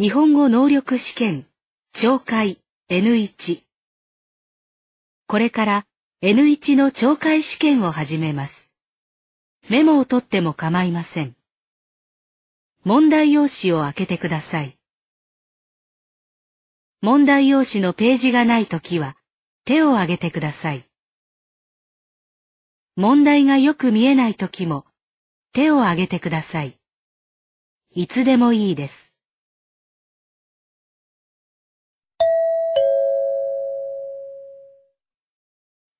日本語能力試験、懲戒 N1。これから N1 の懲戒試験を始めます。メモを取っても構いません。問題用紙を開けてください。問題用紙のページがないときは、手を挙げてください。問題がよく見えないときも、手を挙げてください。いつでもいいです。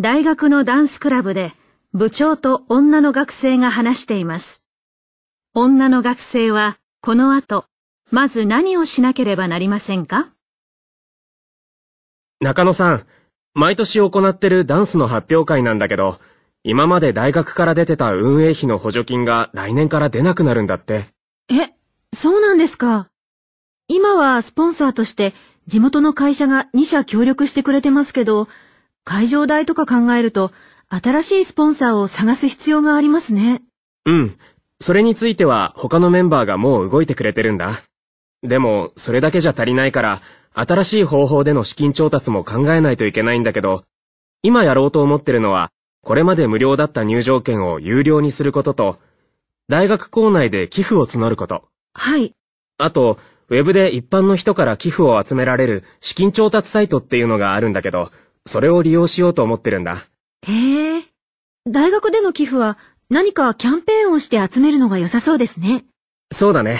大学のダンスクラブで部長と女の学生が話しています。女の学生はこの後、まず何をしなければなりませんか中野さん、毎年行ってるダンスの発表会なんだけど、今まで大学から出てた運営費の補助金が来年から出なくなるんだって。え、そうなんですか。今はスポンサーとして地元の会社が2社協力してくれてますけど、会場代とか考えると、新しいスポンサーを探す必要がありますね。うん。それについては他のメンバーがもう動いてくれてるんだ。でも、それだけじゃ足りないから、新しい方法での資金調達も考えないといけないんだけど、今やろうと思ってるのは、これまで無料だった入場券を有料にすることと、大学校内で寄付を募ること。はい。あと、ウェブで一般の人から寄付を集められる資金調達サイトっていうのがあるんだけど、それを利用しようと思ってるんだ。へえ。大学での寄付は何かキャンペーンをして集めるのが良さそうですね。そうだね。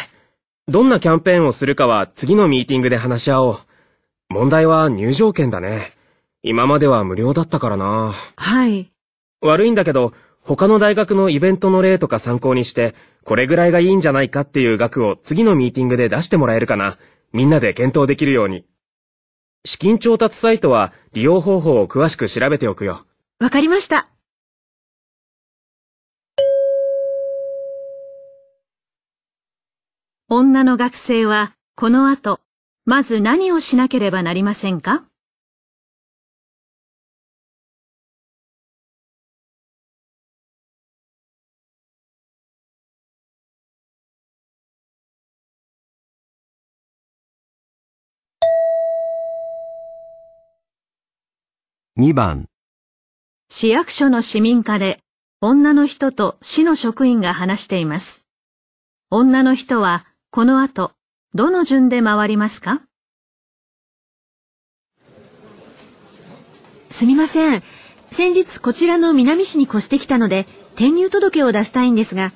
どんなキャンペーンをするかは次のミーティングで話し合おう。問題は入場券だね。今までは無料だったからな。はい。悪いんだけど、他の大学のイベントの例とか参考にして、これぐらいがいいんじゃないかっていう額を次のミーティングで出してもらえるかな。みんなで検討できるように。資金調達サイトは利用方法を詳しく調べておくよ。わかりました。女の学生はこの後、まず何をしなければなりませんか2番市役所の市民課で女の人と市の職員が話しています。女の人はこの後どの順で回りますかすみません。先日こちらの南市に越してきたので転入届を出したいんですが、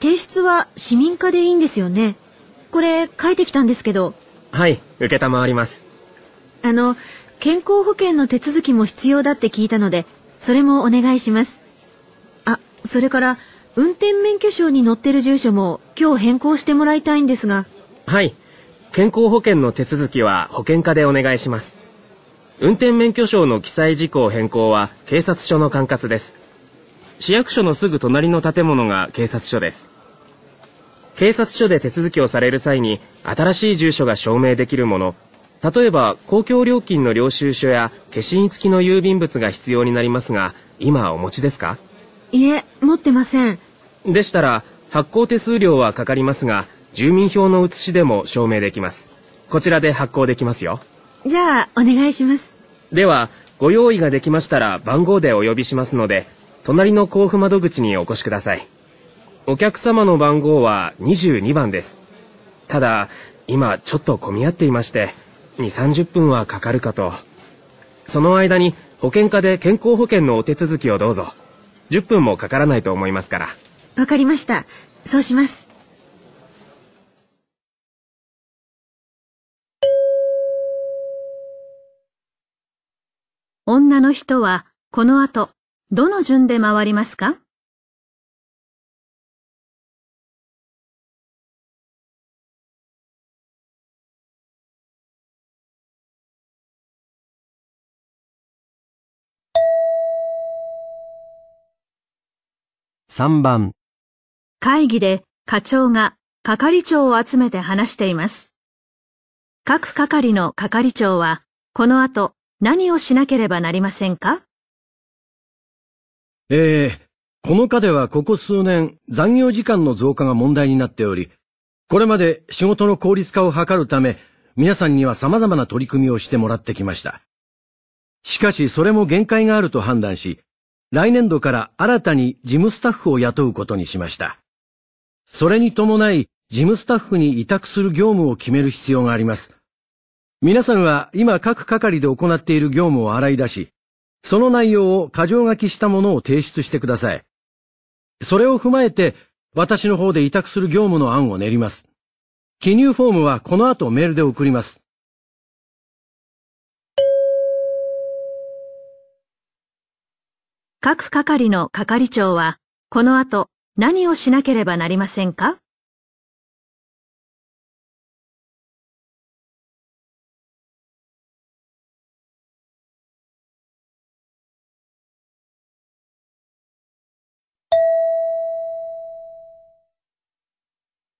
提出は市民課でいいんですよね。これ書いてきたんですけど。はい、ります。あの、健康保険の手続きも必要だって聞いたので、それもお願いします。あ、それから、運転免許証に載ってる住所も今日変更してもらいたいんですが。はい。健康保険の手続きは保険課でお願いします。運転免許証の記載事項変更は警察署の管轄です。市役所のすぐ隣の建物が警察署です。警察署で手続きをされる際に新しい住所が証明できるもの、例えば公共料金の領収書や消印付きの郵便物が必要になりますが今お持ちですかいえ持ってませんでしたら発行手数料はかかりますが住民票の写しでも証明できますこちらで発行できますよじゃあお願いしますではご用意ができましたら番号でお呼びしますので隣の交付窓口にお越しくださいお客様の番号は22番ですただ今ちょっと混み合っていまして2、30分はかかるかと。その間に保険課で健康保険のお手続きをどうぞ。10分もかからないと思いますから。わかりました。そうします。女の人はこの後どの順で回りますか3番会議で課長が係長を集めて話しています。各係の係長はこの後何をしなければなりませんかえー、この課ではここ数年残業時間の増加が問題になっており、これまで仕事の効率化を図るため、皆さんには様々な取り組みをしてもらってきました。しかしそれも限界があると判断し、来年度から新たに事務スタッフを雇うことにしました。それに伴い、事務スタッフに委託する業務を決める必要があります。皆さんは今各係で行っている業務を洗い出し、その内容を過剰書きしたものを提出してください。それを踏まえて、私の方で委託する業務の案を練ります。記入フォームはこの後メールで送ります。各係の係長は、この後何をしなければなりませんか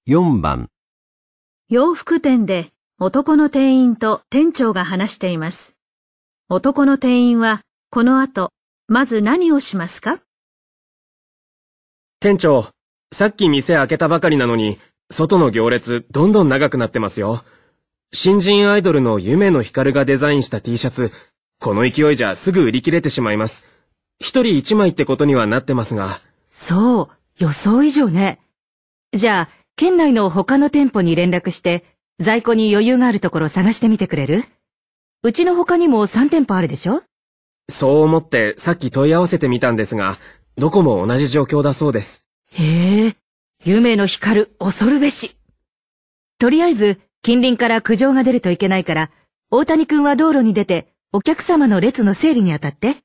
4番洋服店で男の店員と店長が話しています。男の店員はこの後まず何をしますか店長、さっき店開けたばかりなのに、外の行列どんどん長くなってますよ。新人アイドルの夢の光がデザインした T シャツ、この勢いじゃすぐ売り切れてしまいます。一人一枚ってことにはなってますが。そう、予想以上ね。じゃあ、県内の他の店舗に連絡して、在庫に余裕があるところ探してみてくれるうちの他にも3店舗あるでしょそう思ってさっき問い合わせてみたんですが、どこも同じ状況だそうです。へえ、夢の光る恐るべし。とりあえず、近隣から苦情が出るといけないから、大谷君は道路に出て、お客様の列の整理にあたって。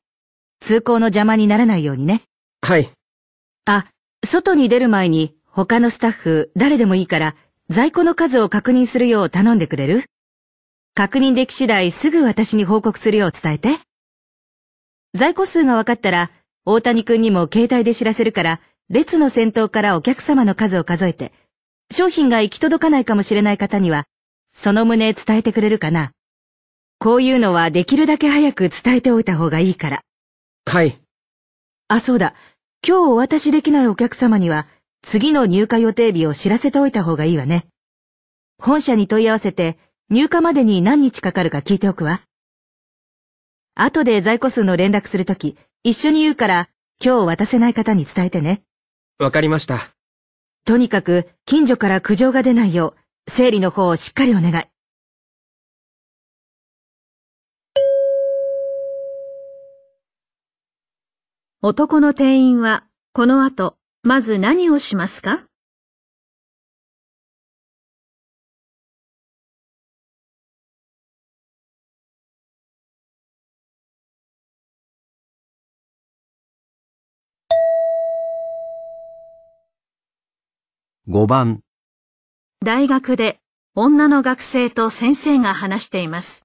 通行の邪魔にならないようにね。はい。あ、外に出る前に、他のスタッフ、誰でもいいから、在庫の数を確認するよう頼んでくれる確認でき次第すぐ私に報告するよう伝えて。在庫数が分かったら、大谷くんにも携帯で知らせるから、列の先頭からお客様の数を数えて、商品が行き届かないかもしれない方には、その旨伝えてくれるかな。こういうのはできるだけ早く伝えておいた方がいいから。はい。あ、そうだ。今日お渡しできないお客様には、次の入荷予定日を知らせておいた方がいいわね。本社に問い合わせて、入荷までに何日かかるか聞いておくわ。後で在庫数の連絡するとき、一緒に言うから、今日渡せない方に伝えてね。わかりました。とにかく、近所から苦情が出ないよう、整理の方をしっかりお願い。男の店員は、この後、まず何をしますか5番大学で女の学生と先生が話しています。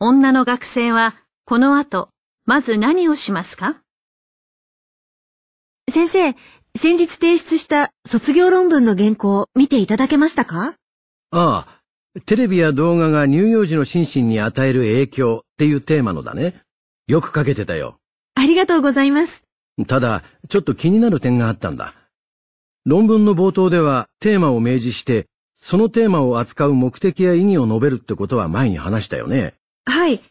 女の学生はこの後、まず何をしますか先生、先日提出した卒業論文の原稿を見ていただけましたかああ、テレビや動画が乳幼児の心身に与える影響っていうテーマのだね。よく書けてたよ。ありがとうございます。ただ、ちょっと気になる点があったんだ。論文の冒頭ではテーマを明示して、そのテーマを扱う目的や意義を述べるってことは前に話したよね。はい。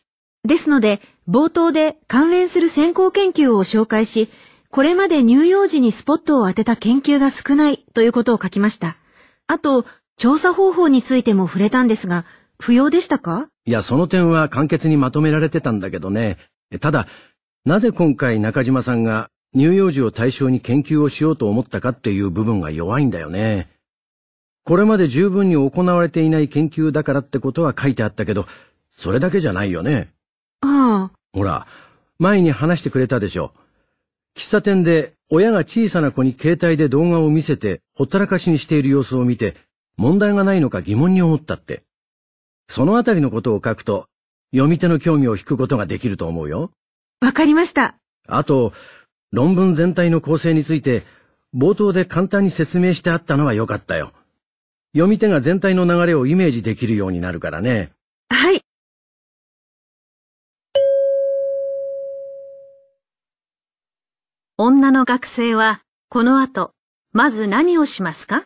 ですので、冒頭で関連する先行研究を紹介し、これまで乳幼児にスポットを当てた研究が少ないということを書きました。あと、調査方法についても触れたんですが、不要でしたかいや、その点は簡潔にまとめられてたんだけどね。ただ、なぜ今回中島さんが乳幼児を対象に研究をしようと思ったかっていう部分が弱いんだよね。これまで十分に行われていない研究だからってことは書いてあったけど、それだけじゃないよね。ああ。ほら、前に話してくれたでしょ。喫茶店で親が小さな子に携帯で動画を見せてほったらかしにしている様子を見て、問題がないのか疑問に思ったって。そのあたりのことを書くと、読み手の興味を引くことができると思うよ。わかりました。あと、論文全体の構成について、冒頭で簡単に説明してあったのは良かったよ。読み手が全体の流れをイメージできるようになるからね。はい。女の学生は、この後、まず何をしますか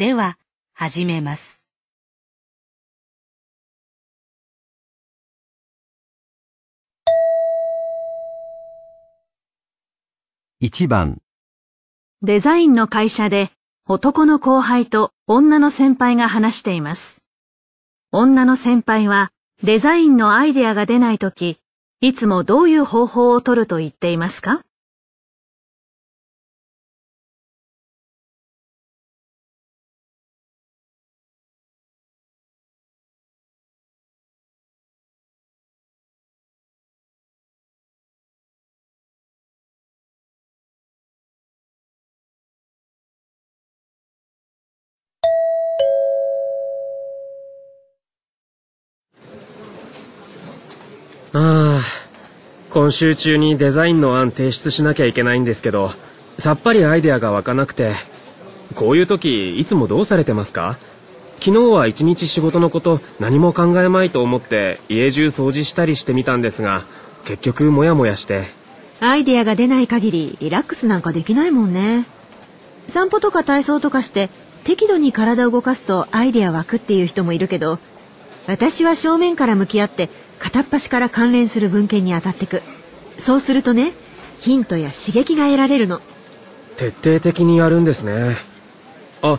では、始めます。1番デザインの会社で男の後輩と女の先輩が話しています。女の先輩はデザインのアイデアが出ないとき、いつもどういう方法をとると言っていますか今週中にデザインの案提出しなきゃいけないんですけど、さっぱりアイデアが湧かなくて、こういう時、いつもどうされてますか昨日は一日仕事のこと何も考えまいと思って家中掃除したりしてみたんですが、結局モヤモヤして。アイデアが出ない限りリラックスなんかできないもんね。散歩とか体操とかして適度に体を動かすとアイデア湧くっていう人もいるけど、私は正面から向き合って片っ端から関連する文献に当たってくそうするとねヒントや刺激が得られるの徹底的にやるんですねあ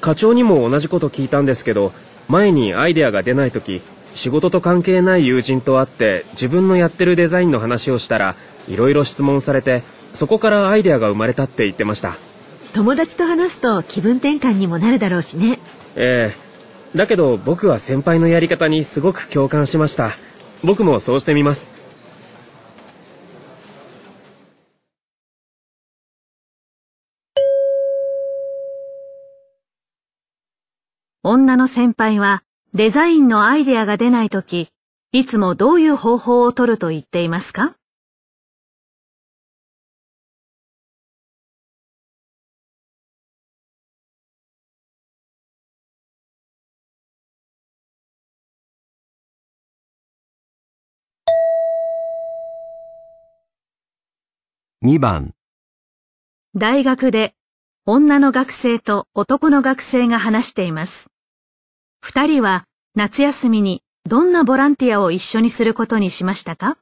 課長にも同じこと聞いたんですけど前にアイデアが出ない時仕事と関係ない友人と会って自分のやってるデザインの話をしたらいろいろ質問されてそこからアイデアが生まれたって言ってました友達と話すと気分転換にもなるだろうしねええだけど僕は先輩のやり方にすごく共感しました僕もそうしてみます。女の先輩はデザインのアイデアが出ないとき、いつもどういう方法をとると言っていますか2番大学で女の学生と男の学生が話しています。二人は夏休みにどんなボランティアを一緒にすることにしましたか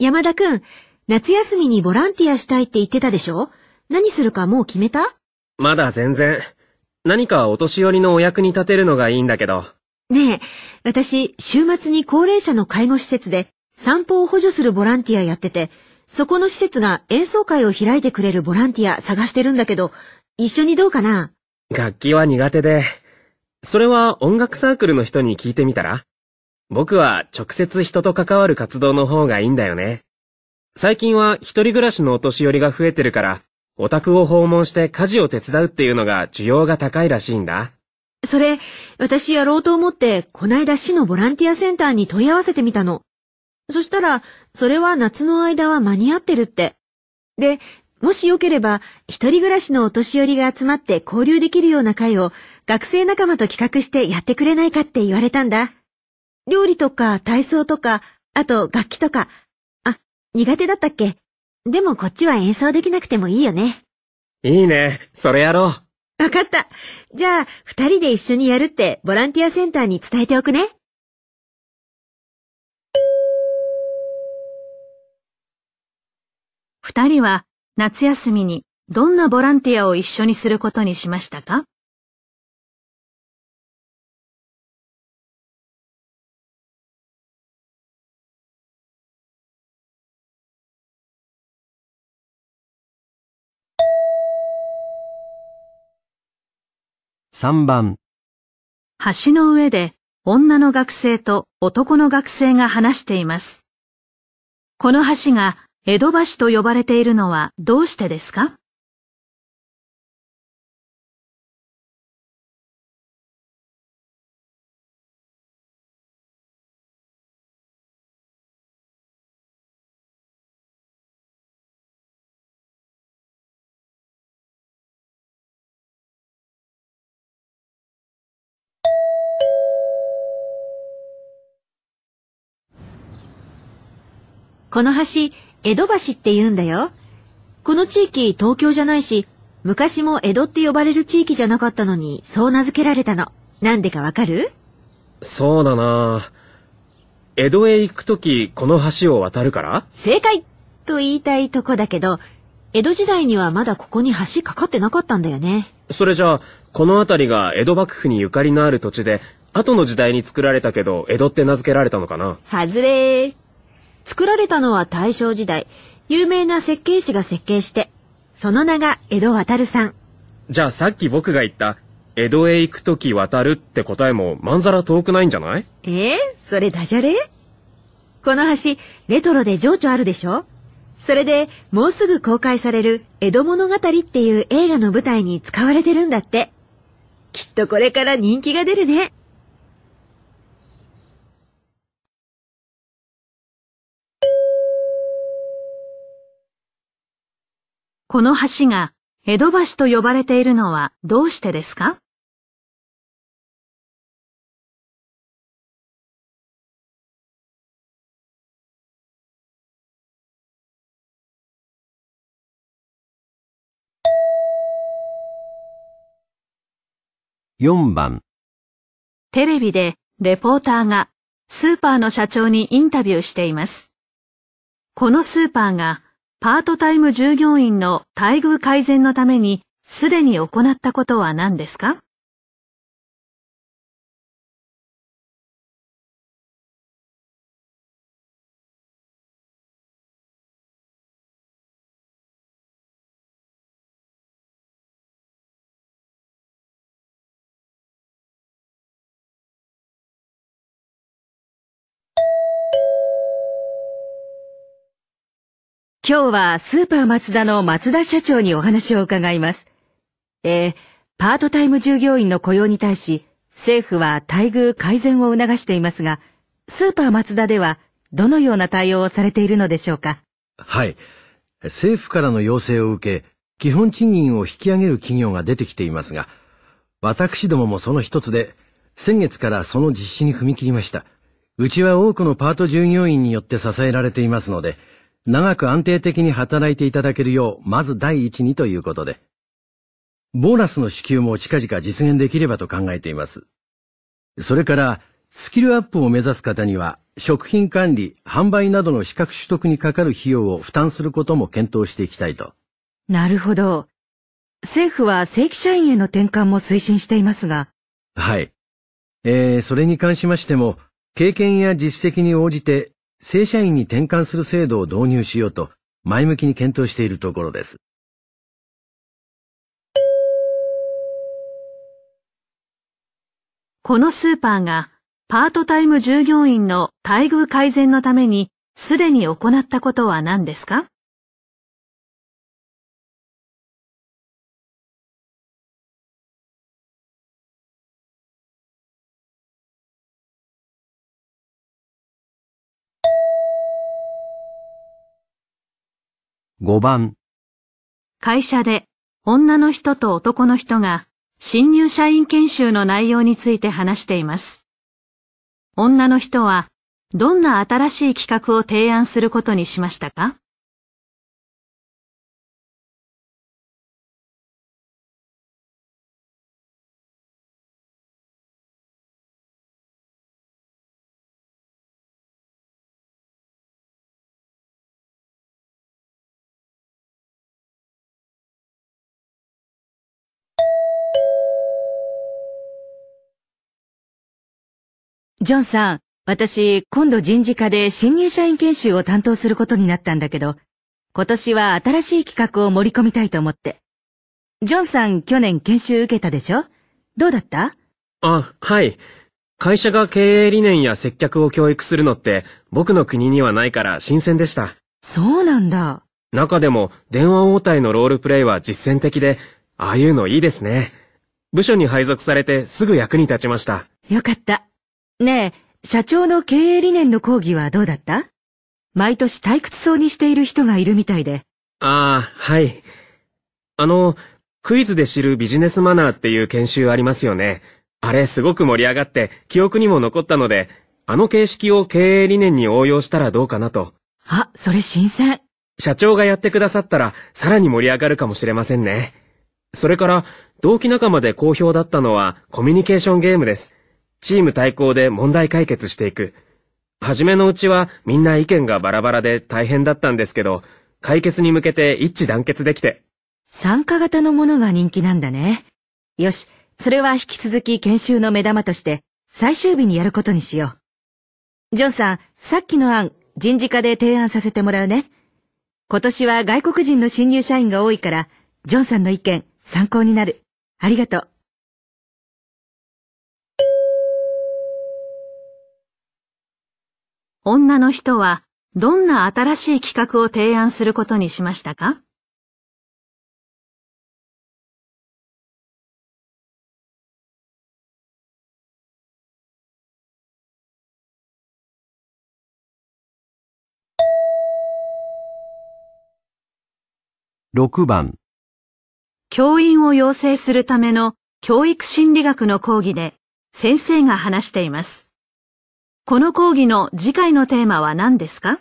山田くん、夏休みにボランティアしたいって言ってたでしょ何するかもう決めたまだ全然。何かお年寄りのお役に立てるのがいいんだけど。ねえ、私、週末に高齢者の介護施設で散歩を補助するボランティアやってて、そこの施設が演奏会を開いてくれるボランティア探してるんだけど、一緒にどうかな楽器は苦手で、それは音楽サークルの人に聞いてみたら僕は直接人と関わる活動の方がいいんだよね。最近は一人暮らしのお年寄りが増えてるから、お宅を訪問して家事を手伝うっていうのが需要が高いらしいんだ。それ、私やろうと思って、こないだ市のボランティアセンターに問い合わせてみたの。そしたら、それは夏の間は間に合ってるって。で、もしよければ、一人暮らしのお年寄りが集まって交流できるような会を、学生仲間と企画してやってくれないかって言われたんだ。料理とか体操とか、あと楽器とか。あ、苦手だったっけでもこっちは演奏できなくてもいいよね。いいね。それやろう。わかった。じゃあ、二人で一緒にやるってボランティアセンターに伝えておくね。二人は夏休みにどんなボランティアを一緒にすることにしましたか3番橋の上で女の学生と男の学生が話しています。この橋が江戸橋と呼ばれているのはどうしてですかこの橋、江戸橋って言うんだよ。この地域東京じゃないし、昔も江戸って呼ばれる地域じゃなかったのに、そう名付けられたの。なんでかわかるそうだな江戸へ行くとき、この橋を渡るから正解と言いたいとこだけど、江戸時代にはまだここに橋かかってなかったんだよね。それじゃあ、この辺りが江戸幕府にゆかりのある土地で、後の時代に作られたけど、江戸って名付けられたのかな外れー。作られたのは大正時代、有名な設計士が設計して、その名が江戸渡さん。じゃあさっき僕が言った、江戸へ行くとき渡るって答えもまんざら遠くないんじゃないええー、それダジャレこの橋、レトロで情緒あるでしょそれで、もうすぐ公開される江戸物語っていう映画の舞台に使われてるんだって。きっとこれから人気が出るね。この橋が江戸橋と呼ばれているのはどうしてですか4番テレビでレポーターがスーパーの社長にインタビューしています。このスーパーがパートタイム従業員の待遇改善のためにすでに行ったことは何ですか今日はスーパーマツダの松田社長にお話を伺います。えー、パートタイム従業員の雇用に対し、政府は待遇改善を促していますが、スーパーマツダではどのような対応をされているのでしょうかはい。政府からの要請を受け、基本賃金を引き上げる企業が出てきていますが、私どももその一つで、先月からその実施に踏み切りました。うちは多くのパート従業員によって支えられていますので、長く安定的に働いていただけるよう、まず第一にということで。ボーナスの支給も近々実現できればと考えています。それから、スキルアップを目指す方には、食品管理、販売などの資格取得にかかる費用を負担することも検討していきたいと。なるほど。政府は正規社員への転換も推進していますが。はい。えー、それに関しましても、経験や実績に応じて正社員に転換する制度を導入しようと前向きに検討しているところです。このスーパーがパートタイム従業員の待遇改善のためにすでに行ったことは何ですか5番会社で女の人と男の人が新入社員研修の内容について話しています。女の人はどんな新しい企画を提案することにしましたかジョンさん、私、今度人事課で新入社員研修を担当することになったんだけど、今年は新しい企画を盛り込みたいと思って。ジョンさん、去年研修受けたでしょどうだったあ、はい。会社が経営理念や接客を教育するのって、僕の国にはないから新鮮でした。そうなんだ。中でも、電話応対のロールプレイは実践的で、ああいうのいいですね。部署に配属されてすぐ役に立ちました。よかった。ねえ、社長の経営理念の講義はどうだった毎年退屈そうにしている人がいるみたいで。ああ、はい。あの、クイズで知るビジネスマナーっていう研修ありますよね。あれすごく盛り上がって記憶にも残ったので、あの形式を経営理念に応用したらどうかなと。あ、それ新鮮。社長がやってくださったらさらに盛り上がるかもしれませんね。それから、同期仲間で好評だったのはコミュニケーションゲームです。チーム対抗で問題解決していく。はじめのうちはみんな意見がバラバラで大変だったんですけど、解決に向けて一致団結できて。参加型のものが人気なんだね。よし、それは引き続き研修の目玉として、最終日にやることにしよう。ジョンさん、さっきの案、人事課で提案させてもらうね。今年は外国人の新入社員が多いから、ジョンさんの意見、参考になる。ありがとう。女の人はどんな新しい企画を提案することにしましたか6番教員を養成するための教育心理学の講義で先生が話しています。この講義の次回のテーマは何ですか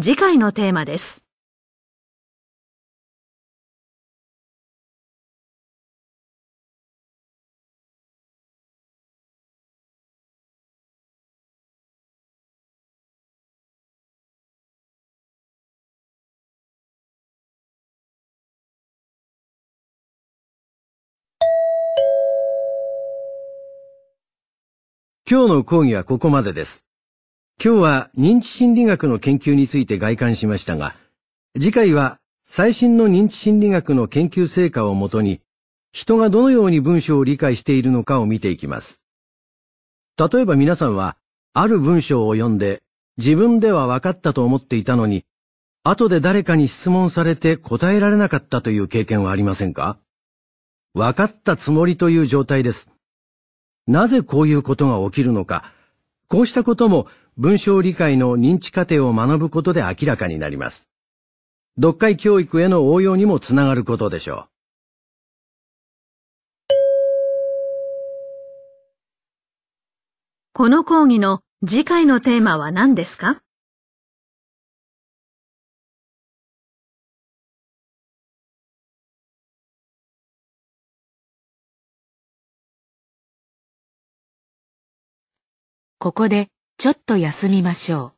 次回のテーマです。今日の講義はここまでです。今日は認知心理学の研究について外観しましたが、次回は最新の認知心理学の研究成果をもとに、人がどのように文章を理解しているのかを見ていきます。例えば皆さんは、ある文章を読んで、自分では分かったと思っていたのに、後で誰かに質問されて答えられなかったという経験はありませんか分かったつもりという状態です。なぜこういうことが起きるのか、こうしたことも文章理解の認知過程を学ぶことで明らかになります。読解教育への応用にもつながることでしょう。この講義の次回のテーマは何ですかここでちょっと休みましょう。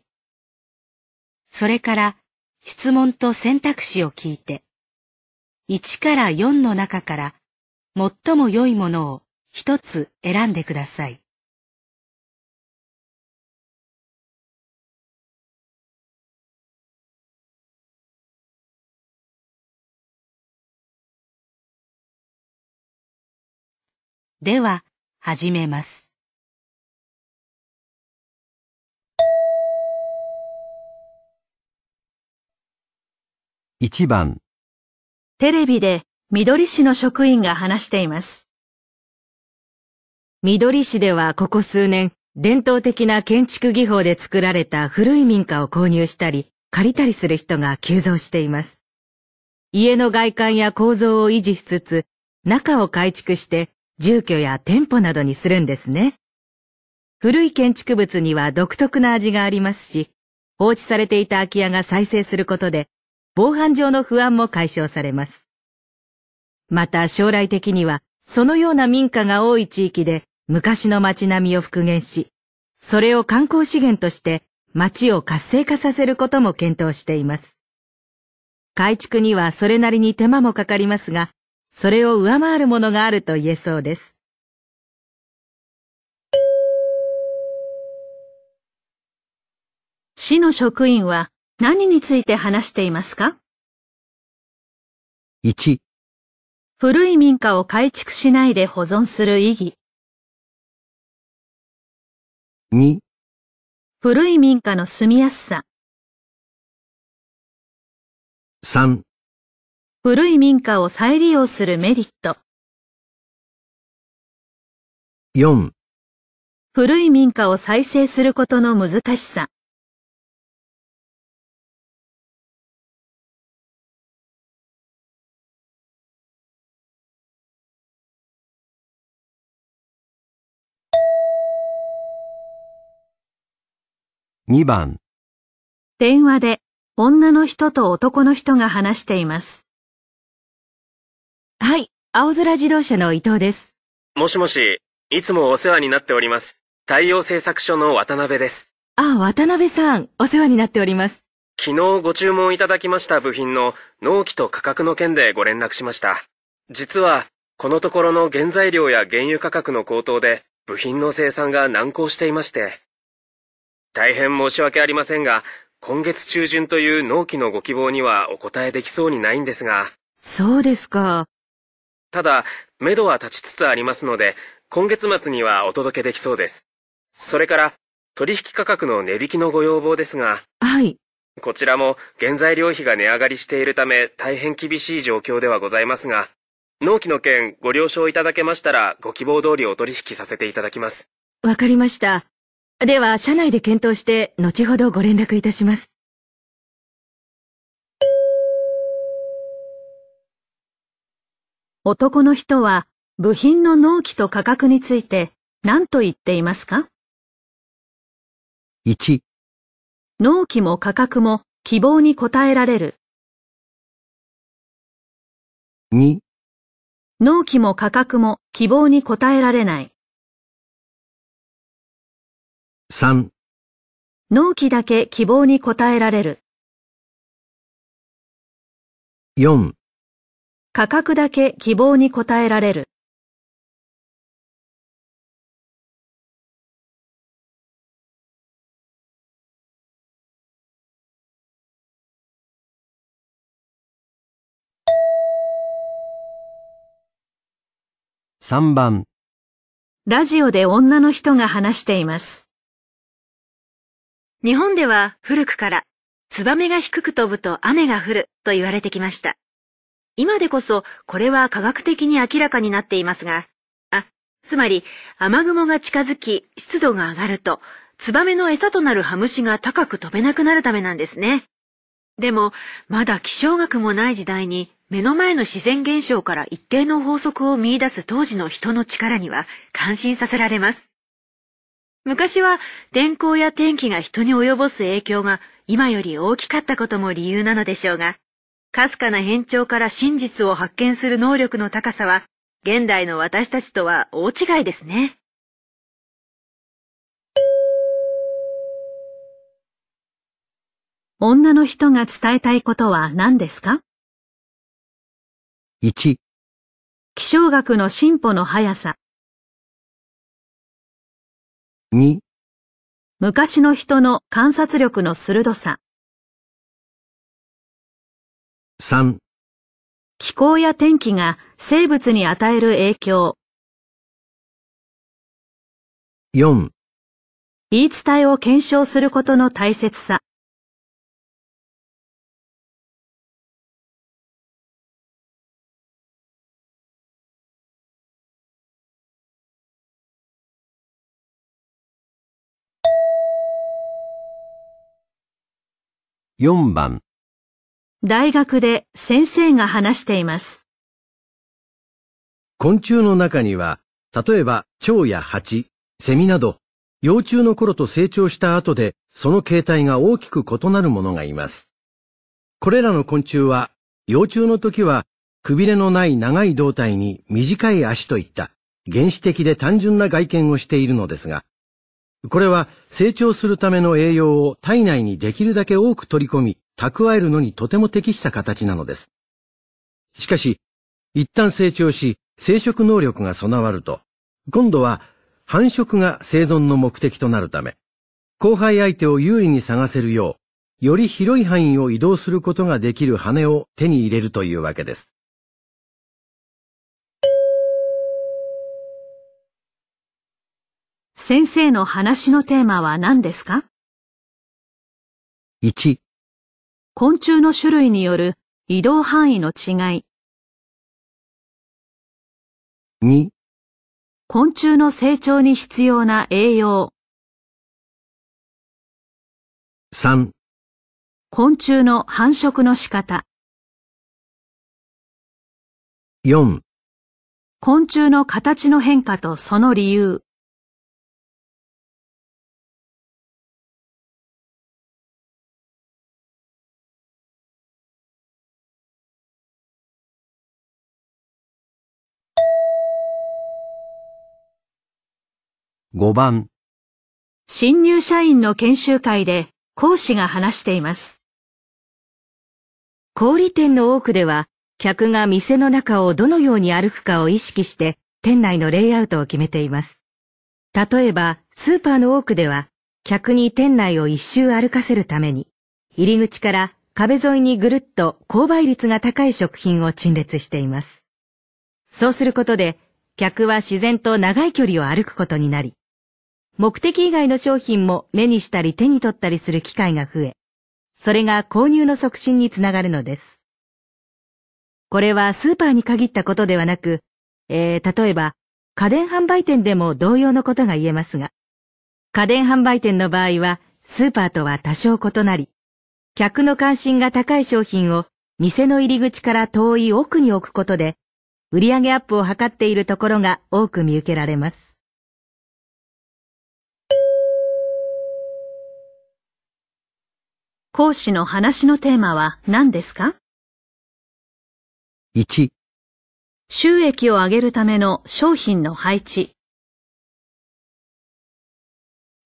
それから質問と選択肢を聞いて、1から4の中から最も良いものを一つ選んでください。では、始めます。1番テレビで緑市の職員が話しています。緑市ではここ数年、伝統的な建築技法で作られた古い民家を購入したり、借りたりする人が急増しています。家の外観や構造を維持しつつ、中を改築して住居や店舗などにするんですね。古い建築物には独特な味がありますし、放置されていた空き家が再生することで防犯上の不安も解消されます。また将来的には、そのような民家が多い地域で昔の街並みを復元し、それを観光資源として街を活性化させることも検討しています。改築にはそれなりに手間もかかりますが、それを上回るものがあると言えそうです。市の職員は何について話していますか ?1、古い民家を改築しないで保存する意義。2、古い民家の住みやすさ。3、古い民家を再利用するメリット。4、古い民家を再生することの難しさ。2番電話で女の人と男の人が話しています。はい、青空自動車の伊藤です。もしもし、いつもお世話になっております。太陽製作所の渡辺です。あ、渡辺さん、お世話になっております。昨日ご注文いただきました部品の納期と価格の件でご連絡しました。実は、このところの原材料や原油価格の高騰で部品の生産が難航していまして。大変申し訳ありませんが、今月中旬という納期のご希望にはお答えできそうにないんですが。そうですか。ただ、目処は立ちつつありますので、今月末にはお届けできそうです。それから、取引価格の値引きのご要望ですが。はい。こちらも原材料費が値上がりしているため大変厳しい状況ではございますが、納期の件ご了承いただけましたらご希望通りお取引させていただきます。わかりました。では、社内で検討して、後ほどご連絡いたします。男の人は、部品の納期と価格について、何と言っていますか ?1、納期も価格も希望に応えられる。2、納期も価格も希望に応えられない。3納期だけ希望に応えられる4価格だけ希望に応えられる3番ラジオで女の人が話しています。日本では古くから、ツバメが低く飛ぶと雨が降ると言われてきました。今でこそこれは科学的に明らかになっていますが、あ、つまり雨雲が近づき湿度が上がると、ツバメの餌となるハムシが高く飛べなくなるためなんですね。でも、まだ気象学もない時代に目の前の自然現象から一定の法則を見出す当時の人の力には感心させられます。昔は天候や天気が人に及ぼす影響が今より大きかったことも理由なのでしょうが、かすかな変調から真実を発見する能力の高さは、現代の私たちとは大違いですね。女の人が伝えたいことは何ですか ?1 気象学の進歩の速さ2昔の人の観察力の鋭さ3気候や天気が生物に与える影響4言い伝えを検証することの大切さ4番大学で先生が話しています。昆虫の中には、例えば蝶や蜂、セミなど、幼虫の頃と成長した後で、その形態が大きく異なるものがいます。これらの昆虫は、幼虫の時は、くびれのない長い胴体に短い足といった、原始的で単純な外見をしているのですが、これは成長するための栄養を体内にできるだけ多く取り込み、蓄えるのにとても適した形なのです。しかし、一旦成長し、生殖能力が備わると、今度は繁殖が生存の目的となるため、交配相手を有利に探せるよう、より広い範囲を移動することができる羽を手に入れるというわけです。先生の話のテーマは何ですか ?1、昆虫の種類による移動範囲の違い。2、昆虫の成長に必要な栄養。3、昆虫の繁殖の仕方。4、昆虫の形の変化とその理由。5番新入社員の研修会で講師が話しています。小売店の多くでは、客が店の中をどのように歩くかを意識して店内のレイアウトを決めています。例えば、スーパーの多くでは、客に店内を一周歩かせるために、入り口から壁沿いにぐるっと購買率が高い食品を陳列しています。そうすることで、客は自然と長い距離を歩くことになり、目的以外の商品も目にしたり手に取ったりする機会が増え、それが購入の促進につながるのです。これはスーパーに限ったことではなく、えー、例えば家電販売店でも同様のことが言えますが、家電販売店の場合はスーパーとは多少異なり、客の関心が高い商品を店の入り口から遠い奥に置くことで、売上アップを図っているところが多く見受けられます。講師の話のテーマは何ですか ?1、収益を上げるための商品の配置。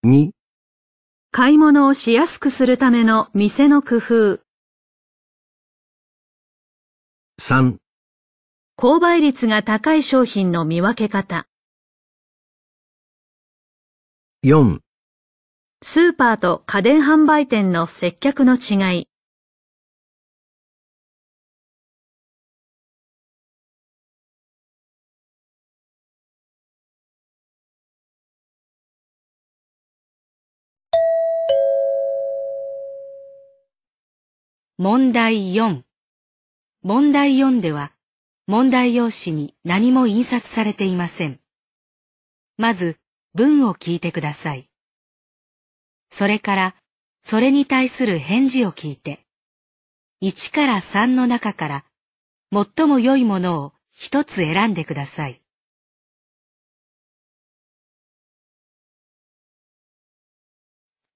2、買い物をしやすくするための店の工夫。3、購買率が高い商品の見分け方。4スーパーと家電販売店の接客の違い問題4問題4では問題用紙に何も印刷されていません。まず文を聞いてください。それから、それに対する返事を聞いて、1から3の中から、最も良いものを一つ選んでください。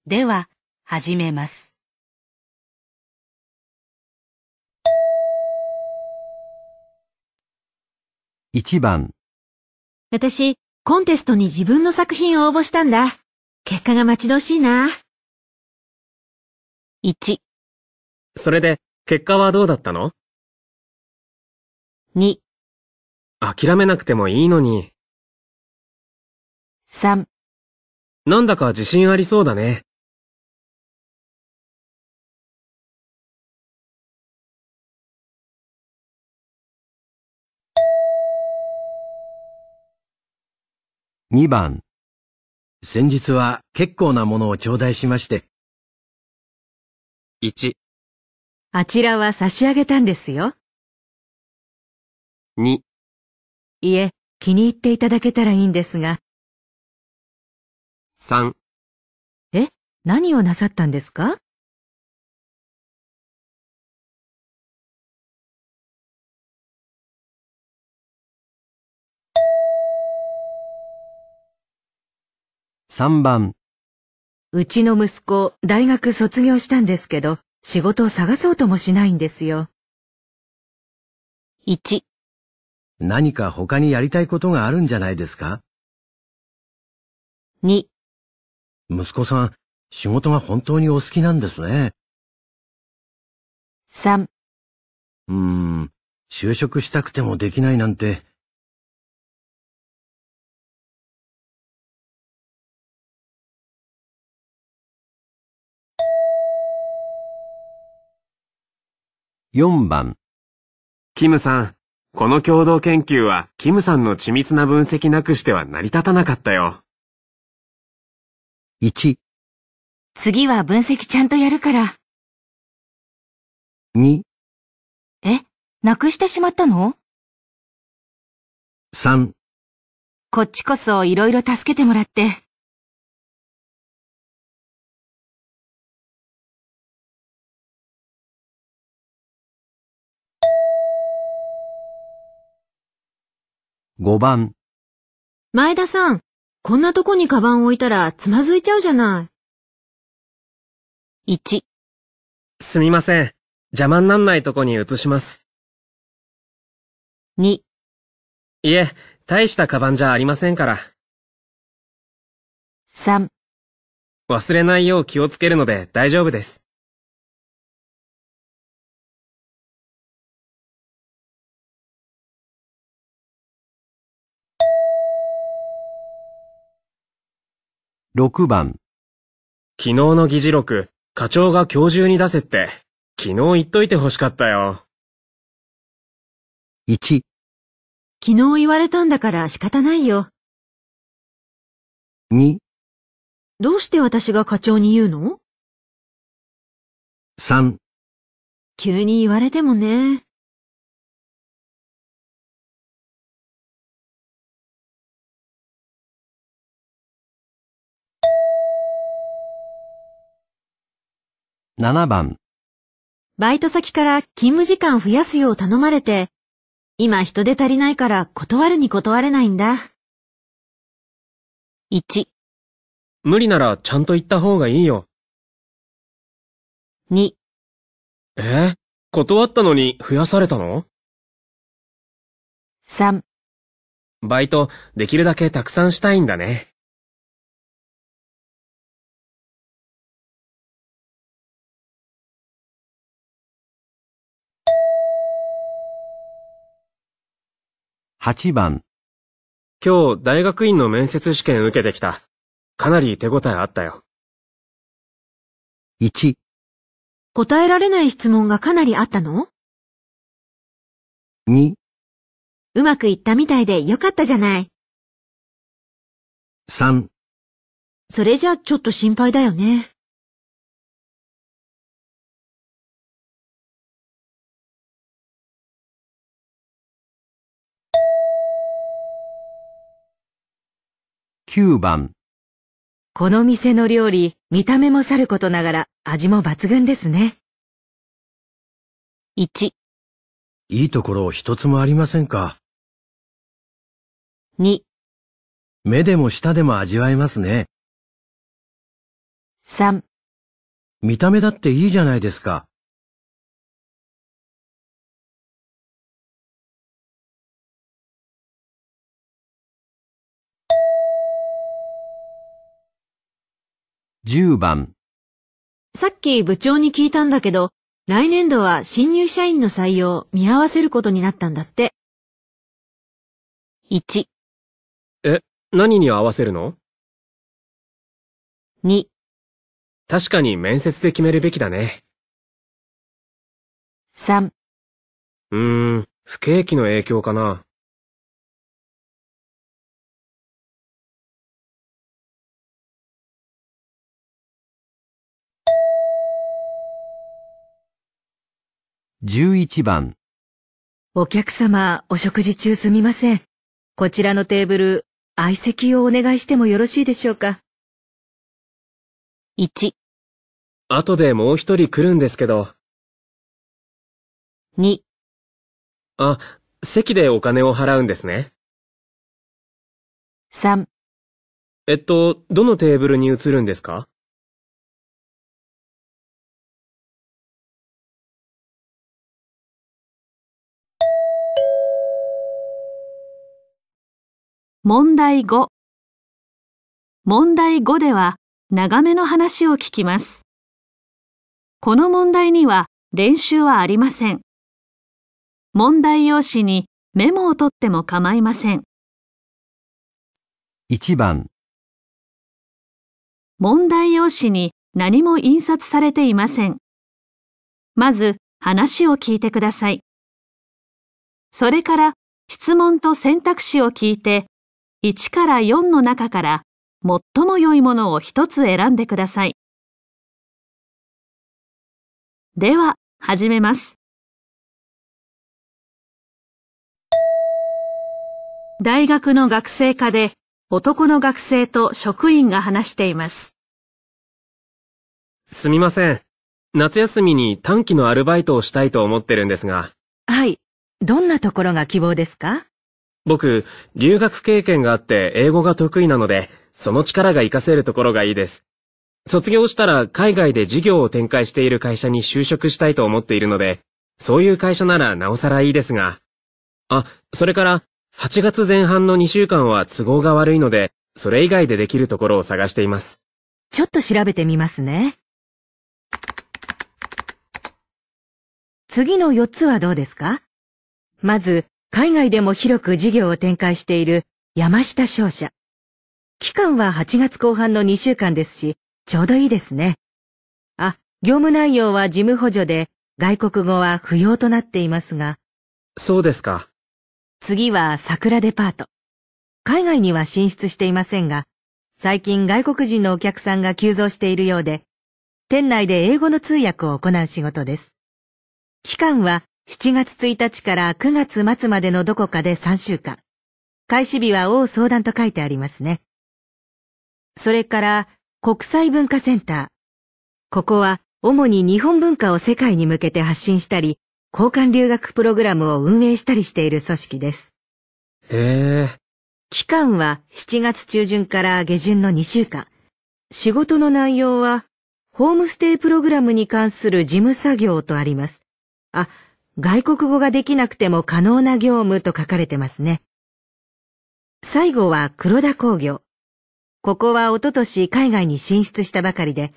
では、始めます。1番私、コンテストに自分の作品を応募したんだ。結果が待ち遠しいな。1、それで、結果はどうだったの2、諦めなくてもいいのに。3、なんだか自信ありそうだね。2番先日は結構なものを頂戴しまして。1あちらは差し上げたんですよ。2いえ、気に入っていただけたらいいんですが。3え、何をなさったんですか3番うちの息子、大学卒業したんですけど、仕事を探そうともしないんですよ。1、何か他にやりたいことがあるんじゃないですか2、息子さん、仕事が本当にお好きなんですね。3、うーん、就職したくてもできないなんて、4番。キムさん、この共同研究はキムさんの緻密な分析なくしては成り立たなかったよ。1、次は分析ちゃんとやるから。2、え、なくしてしまったの ?3、こっちこそいろいろ助けてもらって。5番。前田さん、こんなとこにカバン置いたらつまずいちゃうじゃない。1。すみません。邪魔になんないとこに移します。2。いえ、大したカバンじゃありませんから。3。忘れないよう気をつけるので大丈夫です。6番。昨日の議事録、課長が今日中に出せって、昨日言っといて欲しかったよ。1。昨日言われたんだから仕方ないよ。2。どうして私が課長に言うの ?3。急に言われてもね。7番バイト先から勤務時間増やすよう頼まれて、今人手足りないから断るに断れないんだ。1、無理ならちゃんと言った方がいいよ。2、え断ったのに増やされたの ?3、バイトできるだけたくさんしたいんだね。8番。今日大学院の面接試験受けてきた。かなり手応えあったよ。1、答えられない質問がかなりあったの2、うまくいったみたいでよかったじゃない。3。それじゃちょっと心配だよね。9番この店の料理、見た目もさることながら味も抜群ですね。1、いいところ一つもありませんか2、目でも舌でも味わえますね。3、見た目だっていいじゃないですか。10番さっき部長に聞いたんだけど、来年度は新入社員の採用を見合わせることになったんだって。1え、何に合わせるの ?2 確かに面接で決めるべきだね。3うーん、不景気の影響かな。11番お客様、お食事中すみません。こちらのテーブル、相席をお願いしてもよろしいでしょうか。1、後でもう一人来るんですけど。2、あ、席でお金を払うんですね。3、えっと、どのテーブルに移るんですか問題5問題5では長めの話を聞きます。この問題には練習はありません。問題用紙にメモを取っても構いません。1番問題用紙に何も印刷されていません。まず話を聞いてください。それから質問と選択肢を聞いて1から4の中から最も良いものを一つ選んでください。では、始めます。大学の学生課で男の学生と職員が話しています。すみません。夏休みに短期のアルバイトをしたいと思ってるんですが。はい。どんなところが希望ですか僕、留学経験があって英語が得意なので、その力が活かせるところがいいです。卒業したら海外で事業を展開している会社に就職したいと思っているので、そういう会社ならなおさらいいですが。あ、それから、8月前半の2週間は都合が悪いので、それ以外でできるところを探しています。ちょっと調べてみますね。次の4つはどうですかまず、海外でも広く事業を展開している山下商社。期間は8月後半の2週間ですし、ちょうどいいですね。あ、業務内容は事務補助で、外国語は不要となっていますが。そうですか。次は桜デパート。海外には進出していませんが、最近外国人のお客さんが急増しているようで、店内で英語の通訳を行う仕事です。期間は7月1日から9月末までのどこかで3週間。開始日は大相談と書いてありますね。それから国際文化センター。ここは主に日本文化を世界に向けて発信したり、交換留学プログラムを運営したりしている組織です。へえ。期間は7月中旬から下旬の2週間。仕事の内容は、ホームステイプログラムに関する事務作業とあります。あ、外国語ができなくても可能な業務と書かれてますね。最後は黒田工業。ここはおととし海外に進出したばかりで、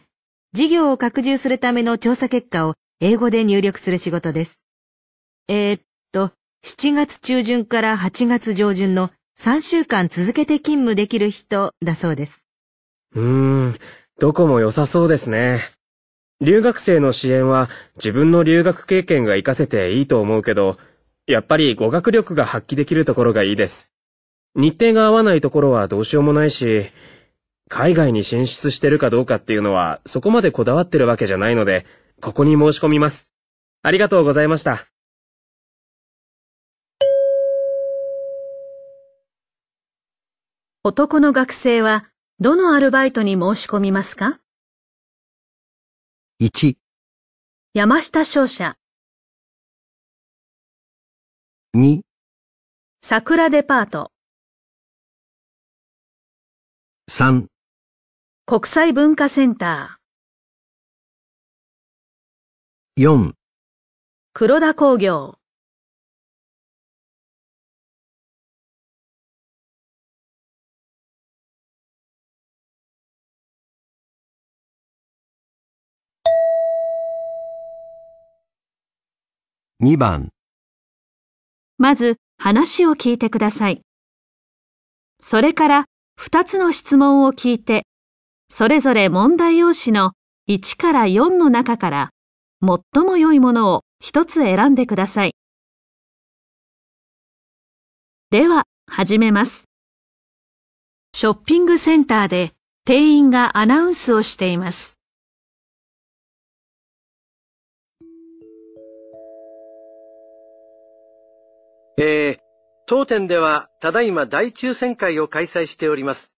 事業を拡充するための調査結果を英語で入力する仕事です。えー、っと、7月中旬から8月上旬の3週間続けて勤務できる人だそうです。うーん、どこも良さそうですね。留学生の支援は自分の留学経験が活かせていいと思うけど、やっぱり語学力が発揮できるところがいいです。日程が合わないところはどうしようもないし、海外に進出してるかどうかっていうのはそこまでこだわってるわけじゃないので、ここに申し込みます。ありがとうございました。男の学生はどのアルバイトに申し込みますか1山下商社2桜デパート3国際文化センター4黒田工業2番まず話を聞いてください。それから2つの質問を聞いて、それぞれ問題用紙の1から4の中から最も良いものを1つ選んでください。では、始めます。ショッピングセンターで店員がアナウンスをしています。えー、当店ではただいま大抽選会を開催しております。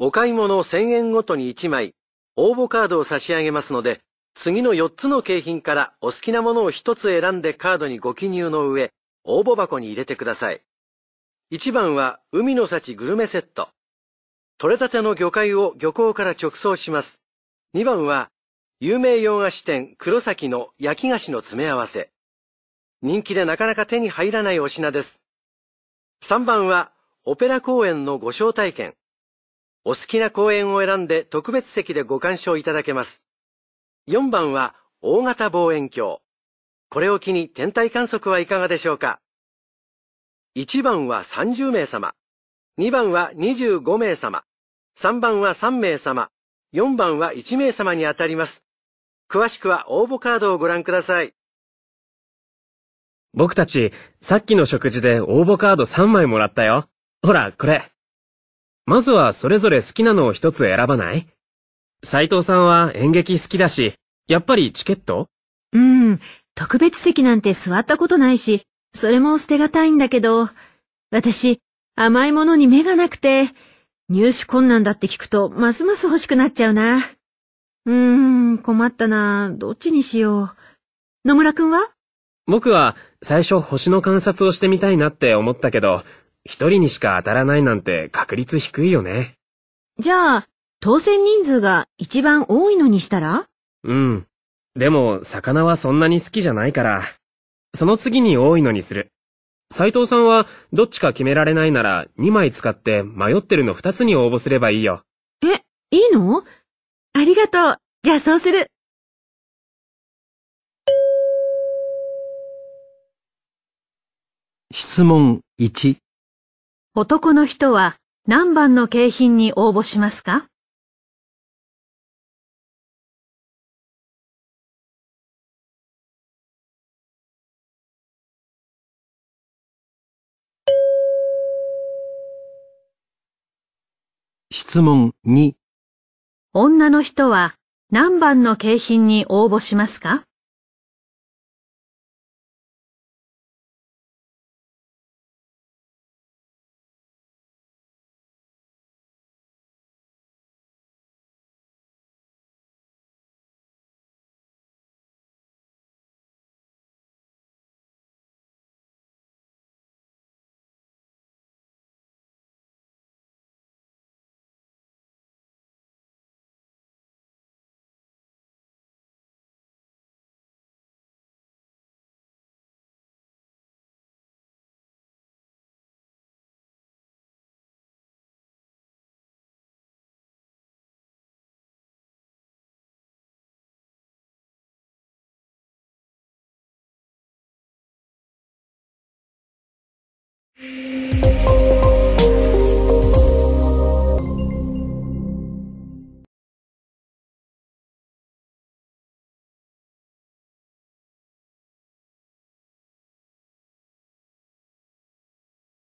お買い物1000円ごとに1枚、応募カードを差し上げますので、次の4つの景品からお好きなものを1つ選んでカードにご記入の上、応募箱に入れてください。1番は海の幸グルメセット。取れたての魚介を漁港から直送します。2番は有名洋菓子店黒崎の焼き菓子の詰め合わせ。人気でなかなか手に入らないお品です。3番は、オペラ公演のご招待券。お好きな公演を選んで特別席でご鑑賞いただけます。4番は、大型望遠鏡。これを機に天体観測はいかがでしょうか ?1 番は30名様。2番は25名様。3番は3名様。4番は1名様に当たります。詳しくは応募カードをご覧ください。僕たち、さっきの食事で応募カード3枚もらったよ。ほら、これ。まずはそれぞれ好きなのを一つ選ばない斎藤さんは演劇好きだし、やっぱりチケットうん、特別席なんて座ったことないし、それも捨てがたいんだけど、私、甘いものに目がなくて、入手困難だって聞くと、ますます欲しくなっちゃうな。うーん、困ったな。どっちにしよう。野村くんは僕は最初星の観察をしてみたいなって思ったけど、一人にしか当たらないなんて確率低いよね。じゃあ、当選人数が一番多いのにしたらうん。でも、魚はそんなに好きじゃないから、その次に多いのにする。斎藤さんはどっちか決められないなら2枚使って迷ってるの2つに応募すればいいよ。え、いいのありがとう。じゃあそうする。質問1男の人は何番の景品に応募しますか質問2女の人は何番の景品に応募しますか you